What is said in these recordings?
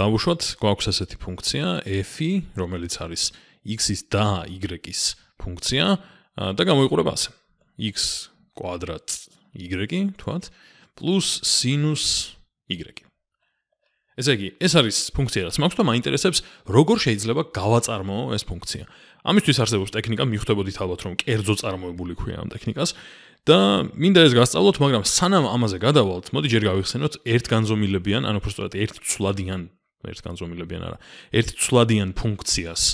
დავუშვათ, გვაქვს ესეთი ფუნქცია f-ი, რომელიც არის x-ის და y-ის ფუნქცია და გამოიყურება ასე. x კვადრატ y-ი, თქვათ, პლუს sinus y-ი. ესე იგი, ეს არის ფუნქცია, რაც მაქვს და მაინტერესებს, როგორ შეიძლება გავაწარმოო ეს ფუნქცია. ამისთვის არსებობს ტექნიკა, მიხვდებოდით ალბათ, რომ კერძო წარმოებული ქვია ამ ტექნიკას და მინდა ეს გასწავლოთ, მაგრამ სანამ ამაზე გადავალთ, მოდი ჯერ გავიხსენოთ ერთგანზომილებიან, ანუ უბრალოდ ერთ ცვლადიან ერთ განზომილებიან არა ერთ ცვლადიან ფუნქციას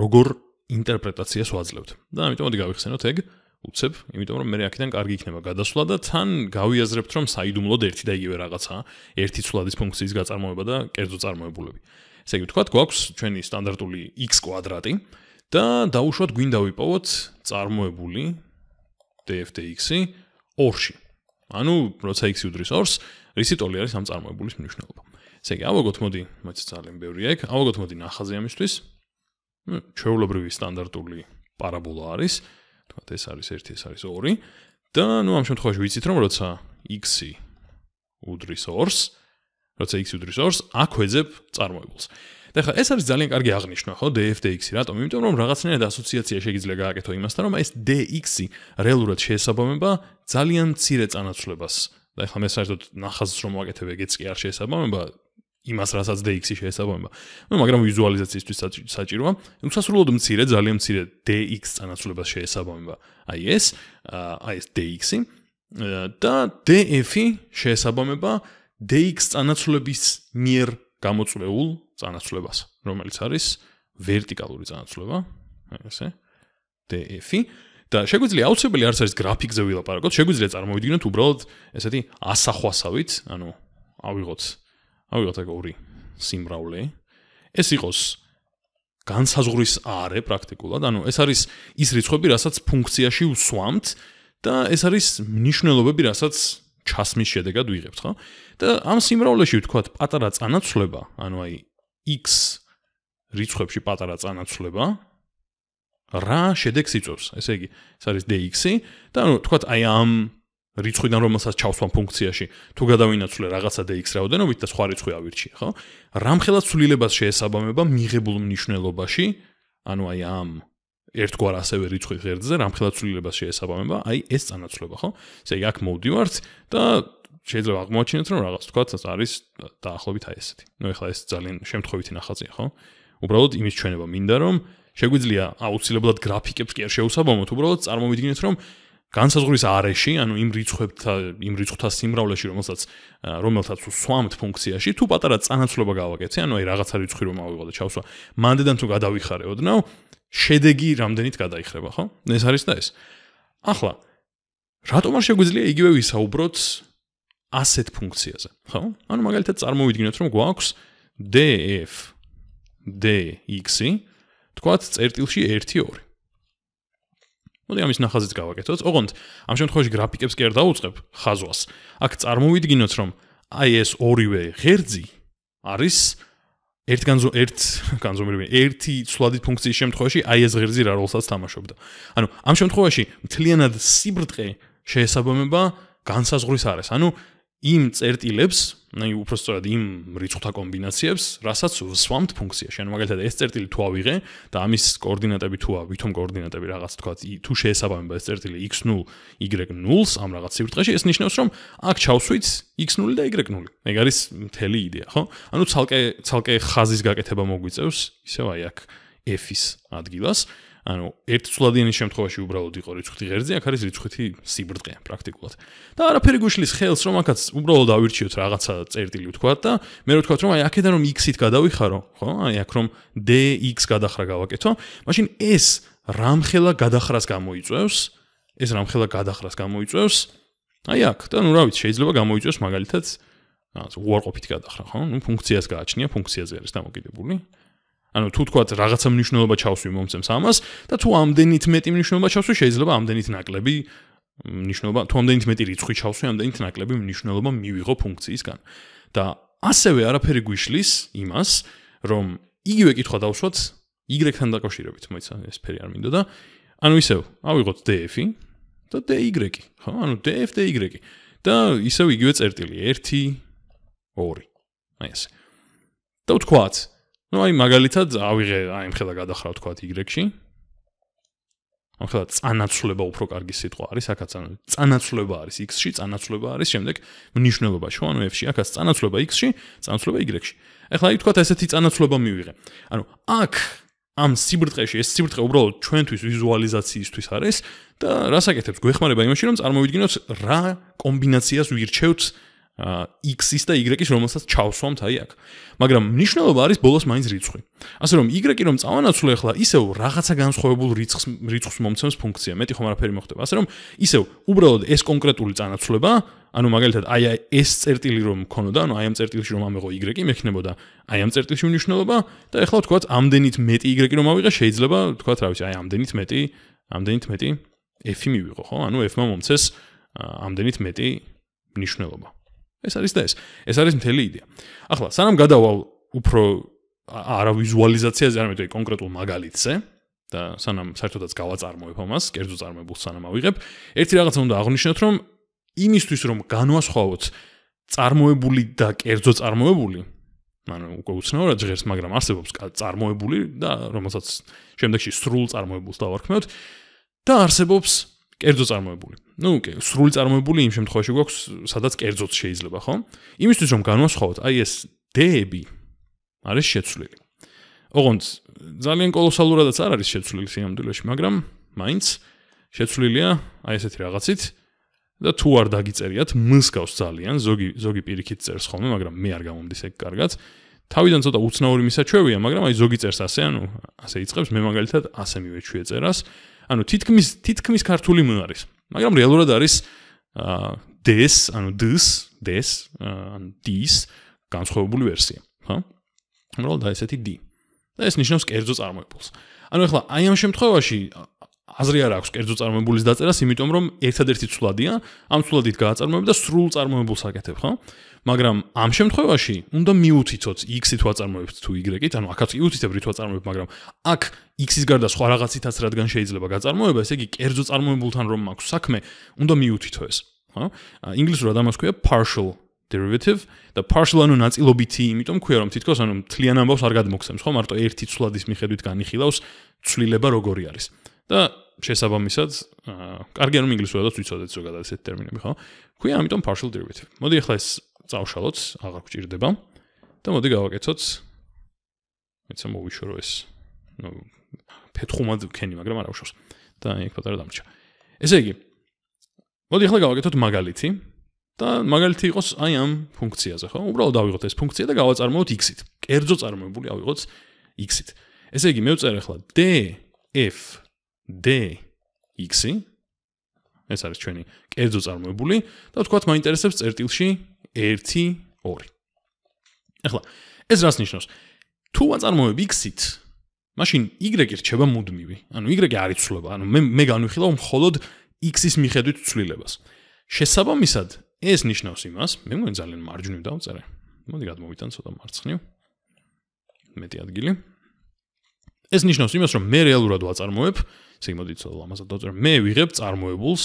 როგორ ინტერპრეტაციას ვაძლევთ და ამიტომ მოდი გავიხსენოთ ეგ უცებ იმიტომ რომ მე აქედან კარგი იქნება გადასვლა და თან გავიაზრებთ რომ საიდუმლოდ ერთი და იგივე რაღაცა ერთი ცვლადის ფუნქციის გაწარმოება და კერძო წარმოებულები ესე იგი თქვა გვაქვს ჩვენი სტანდარტული x კვადრატი და დაუშვათ გვინდა ვიპოვოთ წარმოებული dfdx-ი 2-ში ანუ როცა x უდრის 2-ს რისი ტოლი არის ამ წარმოებულის მნიშვნელობა ესე იგი, ამოგოთ მოდი, მოიცა ძალიან ბევრია იქ. ამოგოთ მოდი ნახაზე ამისთვის. ნუ, ჩვეულებრივი სტანდარტული პარაბოლა არის. თქვა ეს არის 1, ეს არის 2 და ნუ ამ შემთხვევაში ვიცით რომ როცა x-ი უდრის 2-ს, როცა x-ი უდრის 2-ს, აქვეძებ წარმოებულს. და ხა ეს არის ძალიან კარგი აღნიშვნა, ხო, dfdx-ი, რატომ? იმიტომ რომ რაღაცნაირად ასოციაცია შეიძლება გააკეთო იმასთან, რომ ეს dx-ი რეალურად შეესაბამება ძალიან მცირე წანაცვლებას. და ხა მე საერთოდ ნახაზს რომ ვაკეთებ ეგეც კი არ შეესაბამება, იმას, რასაც DX-ი შეესაბამება. ნუ მაგრამ ვიზუალიზაციისთვის საჭიროა, უსასრულოდ მცირე, ძალიან მცირე DX წანაცვლებას შეესაბამება. აი ეს, აი ეს DX-ი და DF-ი შეესაბამება DX წანაცვლების მიერ გამოწვეულ წანაცვლებას, რომელიც არის ვერტიკალური წანაცვლება. აი ესე DF-ი და შეგვიძლია აუცილებელი არც არის გრაფიკზე ვილაპარაკოთ, შეგვიძლია წარმოვიდგინოთ უბრალოდ ესეთი ასახვასავით, ანუ ავიღოთ აი ვიღოთ აქ ორი სიმრავლე. ეს იყოს განსაზღვრის არე პრაქტიკულად, ანუ ეს არის ის რიცხვები, რასაც ფუნქციაში უსვამთ და ეს არის მნიშვნელობები, რასაც ჩასმის შედეგად ვიღებთ, ხო? და ამ სიმრავლეში ვთქვათ პატარა წანაცვლება, ანუ აი x რიცხვებში პატარა წანაცვლება რა შედეგს იწვევს? ესე იგი, ეს არის dx-ი და ანუ თქვათ აი ამ რიცხვიდან რომელსაც ჩავსვან ფუნქციაში, თუ გადავინაცვლე რაღაცა dx რაოდენობით და სხვა რიცხვი ავირჩიე, ხო? რამხელა ცვლილებას შეესაბამება მიღებულ მნიშვნელობაში, ანუ აი ამ ერთგვარ ასევე რიცხვი ღერძზე რამხელა ცვლილებას შეესაბამება, აი ეს წანაცვლება, ხო? ესე იგი, აქ მოვდივართ და შეიძლება აღმოაჩინოთ, რომ რაღაც თქვა, რაც არის დაახლოებით აი ესეთი. ნუ ეხლა ეს ძალიან შემთხვევითი ნახაზია, ხო? უბრალოდ იმის ჩვენება მინდა, რომ შეგვიძლია აუცილებლად გრაფიკებს კი არ შეუსაბამოთ, უბრალოდ წარმოვიდგინეთ, რომ განსაზღვრის არეში, ანუ იმ რიცხვთა იმ რიცხვთა სიმრავლეში, რომელსაც რომელსაც სვამთ ფუნქციაში, თუ პატარა წანაცვლება გავაკეთე, ანუ აი რაღაცა რიცხვი რომ ავიღო და ჩავსვა, მანდედან თუ გადავიხარეოდნო, შედეგი რამდენით გადაიხრება, ხო? ეს არის და ეს. ახლა რატომ არ შეგვიძლია იგივე ვისაუბროთ ასეთ ფუნქციაზე, ხო? ანუ მაგალითად წარმოვიდგინოთ, რომ გვაქვს df dx-ი, თქვათ წერტილში 1 2 მოდი ამის ნახაზიც გავაკეთოთ. ოღონდ ამ შემთხვევაში გრაფიკებს კი არ დავუწებ ხაზვას. აქ წარმოვიდგინოთ, რომ აი ეს ორივე ღერძი არის ერთ განზო ერთ განზომილი ერთი ცვლადი ფუნქციის შემთხვევაში აი ეს ღერძი რა როლსაც თამაშობდა. ანუ ამ შემთხვევაში მთლიანად სიბრტყე შეესაბამება განსაზღვრის არის. ანუ იმ წერტილებს, ნუ უფრო სწორად იმ რიცხვთა კომბინაციებს, რასაც ვსვამთ ფუნქციაში. ანუ მაგალითად ეს წერტილი თუ ავიღე და ამის კოორდინატები თუ ავითონ კოორდინატები რაღაც თქვა, თუ შეესაბამება ეს წერტილი x0, y0-ს ამ რაღაც სივრცეში, ეს ნიშნავს, რომ აქ ჩავსვით x0 და y0. ეგ არის მთელი იდეა, ხო? ანუ ცალკე ცალკე ხაზის გაკეთება მოგვიწევს, ისევ აი აქ f-ის ადგილას. ანუ ერთ ცვლადიანის შემთხვევაში უბრალოდ იყო რიცხვი ღერძი, აქ არის რიცხვი სიბრტყე პრაქტიკულად. და არაფერი გუშლის ხელს რომ ახაც უბრალოდ ავირჩიოთ რაღაცა წერტილი ვთქვათ და მე რო ვთქვათ რომ აი აქედან რომ x-ით გადავიხარო, ხო? აი აქ რომ dx გადახრა გავაკეთო, მაშინ s რამხელა გადახრას გამოიწევს? ეს რამხელა გადახრას გამოიწევს? აი აქ, და ნუ რა ვიცი, შეიძლება გამოიწევს მაგალითად აა უარყოფითი გადახრა, ხო? ნუ ფუნქციას გააჩნია, ფუნქციაზე არის დამოკიდებული. ანუ თუ თქვა რაღაცა მნიშვნელობა ჩავსვი მომცემს ამას და თუ ამდენით მეტი მნიშვნელობა ჩავსვი შეიძლება ამდენით ნაკლები მნიშვნელობა თუ ამდენით მეტი რიცხვი ჩავსვი ამდენით ნაკლები მნიშვნელობა მივიღო ფუნქციისგან და ასევე არაფერი გვიშლის იმას რომ იგივე კითხვა დავსვათ y-თან დაკავშირებით მოიცა ეს ფერი არ მინდოდა ანუ ისევ ავიღოთ df-ი და dy-ი ხო ანუ df dy და ისევ იგივე წერტილი 1 2 აი ეს და თქვათ ну ай მაგალითად ავიღე აი მხედა გადახრა თქვა Y-ში ახლა წანაცვლება უფრო კარგი სიტყვა არის ახაც წანაცვლება არის X-ში წანაცვლება არის შემდეგ მნიშვნელობა შო ანუ F-ში ახაც წანაცვლება X-ში წანაცვლება Y-ში ახლა აი თქვა ესეთი წანაცვლება მივიღე ანუ აქ ამ სიბრტყეში ეს სიბრტყე უბრალოდ ჩვენთვის ვიზუალიზაციისთვის არის და რასაკეთებს გვეხმარება იმაში რომ წარმოვიდგინოთ რა კომბინაციას ვირჩევთ x-ის და y-ის რომელსაც ჩავსვამთ აი აქ. მაგრამ მნიშვნელობა არის ბოლოს მაინც რიცხვი. ასე რომ y-ი რომ წავანაცვლე ახლა ისევ რაღაცა განსხვავებულ რიცხვს რიცხვს მომცემს ფუნქცია. მეტი ხომ არაფერი მოხდება. ასე რომ ისევ უბრალოდ ეს კონკრეტული წანაცვლება, ანუ მაგალითად აი აი ეს წერტილი რომ მქონოდა, ანუ აი ამ წერტილში რომ ამეღო y-ი მექნებოდა, აი ამ წერტილში მნიშვნელობა და ახლა თქვათ ამდენით მეტი y-ი რომ ავიღე შეიძლება თქვათ რა ვიცი, აი ამდენით მეტი, ამდენით მეტი f-ი მივიღო, ხო? ანუ f-მა მომცეს ამდენით მეტი მნიშვნელობა. ეს არის და ეს ეს არის მთელი იდეა ახლა სანამ გადავალ უფრო არა ვიზუალიზაციაზე არამედ აი კონკრეტულ მაგალითზე და სანამ საერთოდაც გავაწარმოებ ამას კერძო წარმოებულს სანამ ავიღებ ერთი რაღაცა უნდა აღნიშნოთ რომ იმისთვის რომ განვასხვაოთ წარმოებული და კერძო წარმოებული ანუ უკვე უცნაურად ჟღერს მაგრამ არსებობს წარმოებული და რომელსაც შემდეგში სრულ წარმოებულს დავარქმევთ და არსებობს კერძო წარმოებული. Ну, კი, სრული წარმოებული იმ შემთხვევაში გვაქვს, სადაც კერძოც შეიძლება, ხო? იმისთვის რომ განვასხვაოთ, აი ეს დები არის შეცვლილი. ოღონდ ძალიან კოლოსალურადაც არ არის შეცვლილი სიამდვილეში, მაგრამ მაინც შეცვლილია აი ესეთი რაღაცით და თუ არ დაგიწერიათ, მსგავს ძალიან, ზოგი ზოგი პირიქით წერს ხოლმე, მაგრამ მე არ გამომდის ეგ კარგად. თავიდან ცოტა უცნაური მისაჩვევია, მაგრამ აი ზოგი წერს ასე, ანუ ასე იწყებს, მე მაგალითად ასე მივეჩვიე წერას. ანუ თითქმის თითქმის ქართული მონარის. მაგრამ რეალურად არის აა დეს, ანუ დს, დეს, ანუ დის განსხვავებული ვერსია, ხო? უბრალოდ აი ესეთი დი. და ეს ნიშნავს კერძო წარმოებულს. ანუ ახლა აი ამ შემთხვევაში აზრი არ აქვს კერძო წარმოებულის დაწერას, იმიტომ რომ ერთადერთი ცვლადია, ამ ცვლადით გააწარმოებ და სრულ წარმოებულს აკეთებ, ხო? მაგრამ ამ შემთხვევაში უნდა მიუთითოთ x-ით ვაწარმოებთ თუ y-ით, ანუ აქაც მიუთითებ რით ვაწარმოებ, მაგრამ აქ x-ის გარდა სხვა რაღაცითაც რადგან შეიძლება გაწარმოება, ესე იგი კერძო წარმოებულთან რომ მაქვს საქმე, უნდა მიუთითო ეს, ხო? ინგლისურად ამას ქვია partial derivative the partial anu natilobiti imitom kvia rom titkos anu tlianambavs argad moksems kho marto ert tsvladis mikhedvit ganikhilavs tsvlileba rogori aris და შესაბამისად, კარგია რომ ინგლისურადაც ვიცოდეთ ზოგადად ესეთ ტერმინები, ხო? ქვია ამიტომ partial derivative. მოდი ახლა ეს წავშალოთ, აღარ გვჭირდება. და მოდი გავაკეთოთ. მეცა მოვიშორო ეს. ნუ ფეთხუმად ვქენი, მაგრამ არა უშავს. და იქ პატარა დამრჩა. ესე იგი, მოდი ახლა გავაკეთოთ მაგალითი. და მაგალითი იყოს აი ამ ფუნქციაზე, ხო? უბრალოდ ავიღოთ ეს ფუნქცია და გავაწარმოოთ x-ით. კერძო წარმოებული ავიღოთ x-ით. ესე იგი, მე ვწერ ახლა d f dx ეს არის ჩვენი კერძო წარმოებული და თქვათ მაინტერესებს წერტილში 1 2 ახლა ეს რას ნიშნავს თუ აწარმოებ x-ით მაშინ y რჩება მუდმივი ანუ y არის ცვლილება ანუ მე მე განვიხილავ მხოლოდ x-ის მიხედვით ცვლილებას შესაბამისად ეს ნიშნავს იმას მე მგონი ძალიან მარჯვნივ დავწერე მოდი გადმოვიტან ცოტა მარცხნივ მეტი ადგილი ეს ნიშნავს იმას რომ მე რეალურად ვაწარმოებ ისე მოდიცო ამასა დავწერ მე ვიღებ წარმოებულს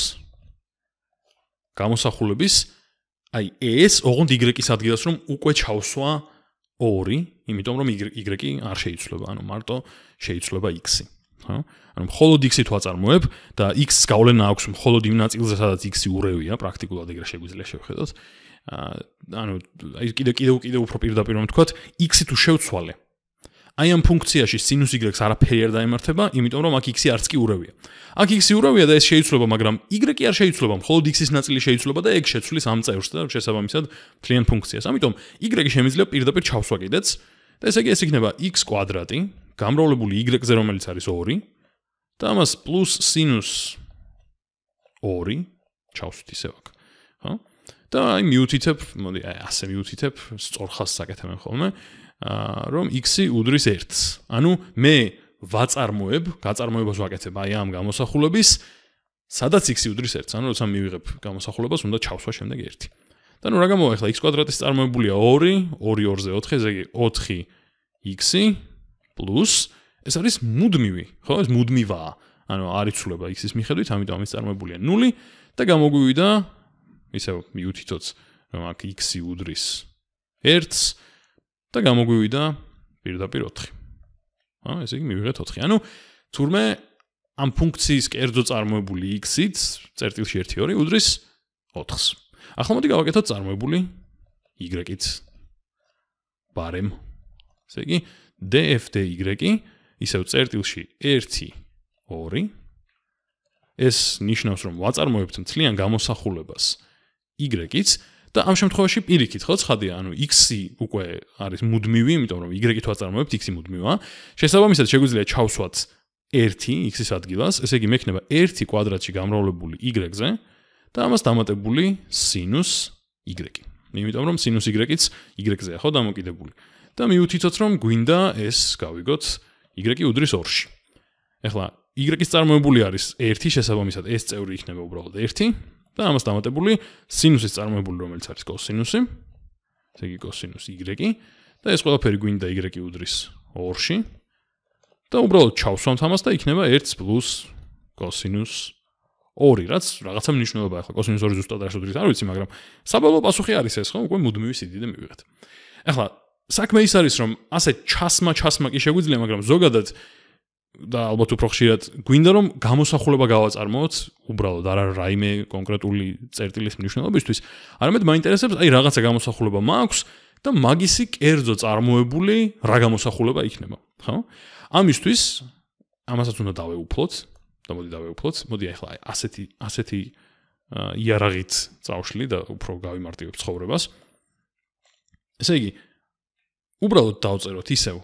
გამოსახულების აი ეს ოღონდ y-ის ადგილას რომ უკვე ჩავსვა 2, იმიტომ რომ y-ი არ შეიცვლება, ანუ მარტო შეიცვლება x-ი. ხო? ანუ მხოლოდ x-ით ვაწარმოებ და x-ს გავლენა აქვს მხოლოდ იმ ნაწილზე, სადაც x-ი ურევია, პრაქტიკულად ეგრე შეგვიძლია შევხედოთ. აა ანუ აი კიდე კიდე კიდე უფრო პირდაპირ რომ ვთქვათ, x-ი თუ შევცვალე, აი ამ ფუნქციაში sinus y-ს არაფერი არ დაემართება, იმიტომ რომ აქ x-ი არც კი ურევია. აქ x-ი ურევია და ეს შეიცვლება, მაგრამ y-ი არ შეიცვლება, მხოლოდ x-ის ნაწილი შეიცვლება და x შეცვლის ამ წევრს და შესაბამისად მთლიან ფუნქციას. ამიტომ y-ი შემიძლია პირდაპირ ჩავსვა კიდეც. და ესე იგი ეს იქნება x კვადრატი გამრავლებული y-ზე, რომელიც არის 2 და ამას პლუს sinus 2 ჩავსვით ისევ აქ. ხო? და აი მიუთითებ, მოდი აი ასე მიუთითებ, სწორხას საკეთებენ ხოლმე. რომ x-ი უდრის 1-ს. ანუ მე ვაწარმოებ, გაწარმოებას ვაკეთებ აი ამ გამოსახულების, სადაც x-ი უდრის 1-ს, ანუ როცა მივიღებ გამოსახულებას, უნდა ჩავსვა შემდეგ 1. და ნუ რა გამოვახლა x კვადრატის წარმოებულია 2, 2 2-ზე 4, ესე იგი 4x-ი პლუს ეს არის მუდმივი, ხო? ეს მუდმივაა. ანუ არ იცვლება x-ის მიხედვით, ამიტომ ის წარმოებულია 0 და გამოგვივიდა ისევ მიუთითოც რომ აქ x-ი უდრის 1-ს, და გამოგვივიდა პირდაპირ 4. ა, ესე იგი მივიღეთ 4. ანუ თურმე ამ ფუნქციის კერძო წარმოებული x-იც წერტილში 1-2 უდრის 4-ს. ახლა მოდი გავაკეთოთ წარმოებული y-იც. ბარემ. ესე იგი dfdy ისევ წერტილში 1 2 ეს ნიშნავს რომ ვაწარმოებთ მთლიან გამოსახულებას y-იც და ამ შემთხვევაში პირიქით ხო ცხადია ანუ x-ი უკვე არის მუდმივი იმიტომ რომ y-ი თუ აწარმოებთ x-ი მუდმივია შესაბამისად შეგვიძლია ჩავსვათ 1 x-ის ადგილას ესე იგი მექნება 1 კვადრატში გამრავლებული y-ზე და ამას დამატებული sinus y-ი იმიტომ რომ sinus y-იც y-ზეა ხო დამოკიდებული და მიუთითოთ რომ გვინდა ეს გავიგოთ y-ი უდრის 2-ში ეხლა y-ის წარმოებული არის 1 შესაბამისად ეს წევრი იქნება უბრალოდ 1 და ამას დამატებული სინუსის წარმოებული რომელიც არის კოსინუსი ესე იგი კოსინუს y და ეს ყველაფერი გვინდა y უდრის 2-ში და უბრალოდ ჩავსვამთ ამას და იქნება 1 პლუს კოსინუს 2 რაც რაღაცა მნიშვნელობა ახლა კოსინუს 2 ზუსტად რაც უდრის არ ვიცი მაგრამ საბოლოო პასუხი არის ეს ხო უკვე მუდმივი სიდიდე მივიღეთ ახლა საქმე ის არის რომ ასე ჩასმა ჩასმა კი შეგვიძლია მაგრამ ზოგადად და ალბათ უფრო ხშირად გვინდა რომ გამოსახულება გავაწარმოოთ უბრალოდ არა რაიმე კონკრეტული წერტილის მნიშვნელობისთვის არამედ მაინტერესებს აი რაღაცა გამოსახულება მაქვს და მაგისი კერძო წარმოებული რა გამოსახულება იქნება ხო ამისთვის ამასაც უნდა დავეუფლოთ და მოდი დავეუფლოთ მოდი ახლა ასეთი ასეთი იარაღით წავშლი და უფრო გავიმარტივებ ცხოვრებას ესე იგი უბრალოდ დავწეროთ ისევ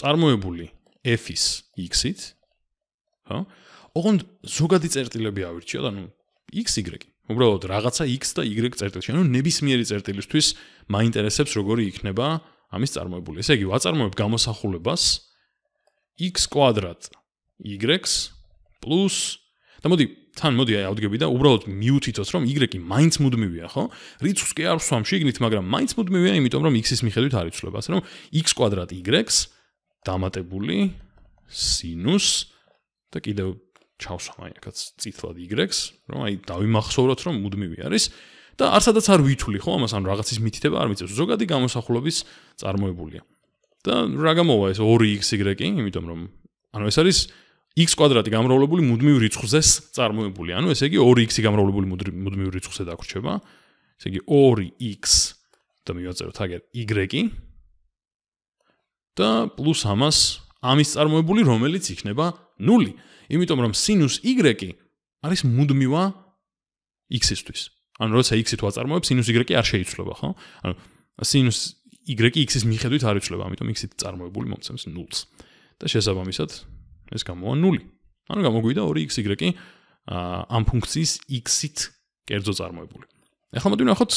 წარმოებული f-ის x-ით. ხო? ოღონდ ზოგადი წერტილები ავირჩიოთ, ანუ x-y. უბრალოდ რაღაცა x და y წერტილში. ანუ ნებისმიერი წერტილისთვის მაინტერესებს როგორი იქნება ამის წარმოებული. ესე იგი, ვაწარმოებ გამოსახულებას x კვადრატ y-ს პლუს და მოდი, თან მოდი აი ავდგები და უბრალოდ მიუთითოთ, რომ y-ი მაინც მუდმივია, ხო? რიცხვს კი არ ვსვამ შიგნით, მაგრამ მაინც მუდმივია, იმიტომ რომ x-ის მიხედვით არის ცვლებას, რომ x კვადრატ y-ს დამატებული sinus და კიდევ ჩავსვამ აი რაღაც წითლად y-ს, რომ აი დავიმახსოვროთ, რომ მუდმივი არის და არსადაც არ ვითვლი ხო ამას, ან რაღაცის მითითება არ მიწევს. ზოგადი გამოსახულების წარმოებულია. და რა გამოვა ეს 2x y-ი, იმიტომ რომ ანუ ეს არის x კვადრატი გამრავლებული მუდმივ რიცხვზე წარმოებული. ანუ ესე იგი 2x-ი გამრავლებული მუდმივ რიცხვზე დაგვრჩება. ესე იგი 2x და მივაწეროთ აგერ y-ი და პლუს ამას ამის წარმოებული რომელიც იქნება 0. იმიტომ რომ sinus y არის მუდმივა x-ისთვის. ანუ როცა x-ი თუ აწარმოებს sinus y არ შეიცვლება, ხო? ანუ sinus y x-ის მიხედვით არ იცვლება, ამიტომ x-ი წარმოებული მომცემს 0-ს. და შესაბამისად ეს გამოვა 0. ანუ გამოგვიდა 2x-y ამ ფუნქციის x-ით კერძო წარმოებული. ახლა მოდი ნახოთ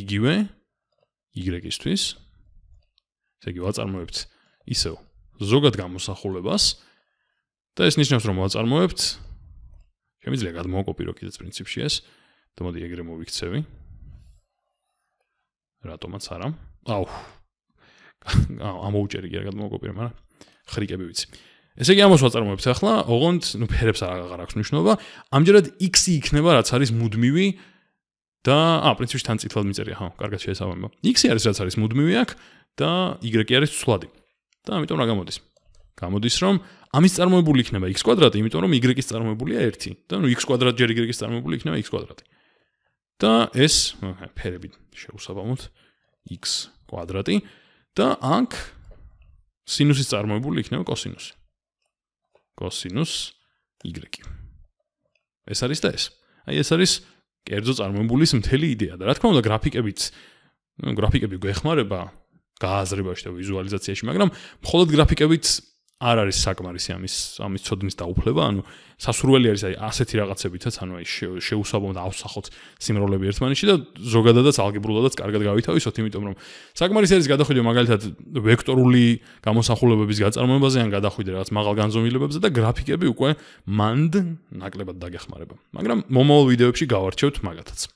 იგივე y-ისთვის. ესე იგი ვაწარმოებთ ისევ ზოგად გამოსახულებას და ეს ნიშნავს რომ ვაწარმოებთ შემიძლია გადმოვაკოპირო კიდე პრინციპში ეს და მოდი ეგრე მოვიქცევი რატომაც არა აუ ამოუჭერი კი არ გადმოვაკოპირე მაგრამ ხრიკები ვიცი ესე იგი ამას ვაწარმოებთ ახლა ოღონდ ნუ ფერებს აღარ აქვს მნიშვნელობა ამჯერად x-ი იქნება რაც არის მუდმივი და ა პრინციპში თან წითლად მიწერია ხო კარგად შეესაბამება x-ი არის რაც არის მუდმივი აქ და y-ი არის ცვლადი. და ამიტომ რა გამოდის? გამოდის რომ ამის წარმოებული იქნება x კვადრატი, იმიტომ რომ y-ის წარმოებულია 1. და ნუ x კვადრატ ჯერ y-ის წარმოებული იქნება x კვადრატი. და ეს ფერები შეუსაბამოთ x კვადრატი და ანკ sin-ის წარმოებული იქნება cos-ი. cos y. ეს არის და ეს. აი ეს არის კერძო წარმოებულის მთელი იდეა და რა თქმა უნდა გრაფიკებიც ნუ გრაფიკები გვეხმარება გააზრებაში და ვიზუალიზაციაში, მაგრამ მხოლოდ გრაფიკებით არ არის საკმარისი ამის ამის ცოდნის დაუფლება, ანუ სასურველი არის აი ასეთი რაღაცებითაც, ანუ აი შეუსაბამოდ ავსახოთ სიმრავლები ერთმანეთში და ზოგადადაც ალგებრულადაც კარგად გავითავისოთ, იმიტომ რომ საკმარისი არის გადახვიდე მაგალითად ვექტორული გამოსახულებების გაწარმოებაზე ან გადახვიდე რაღაც მაღალ განზომილებებზე და გრაფიკები უკვე მანდ ნაკლებად დაგეხმარება. მაგრამ მომავალ ვიდეოებში გავარჩევთ მაგათაც.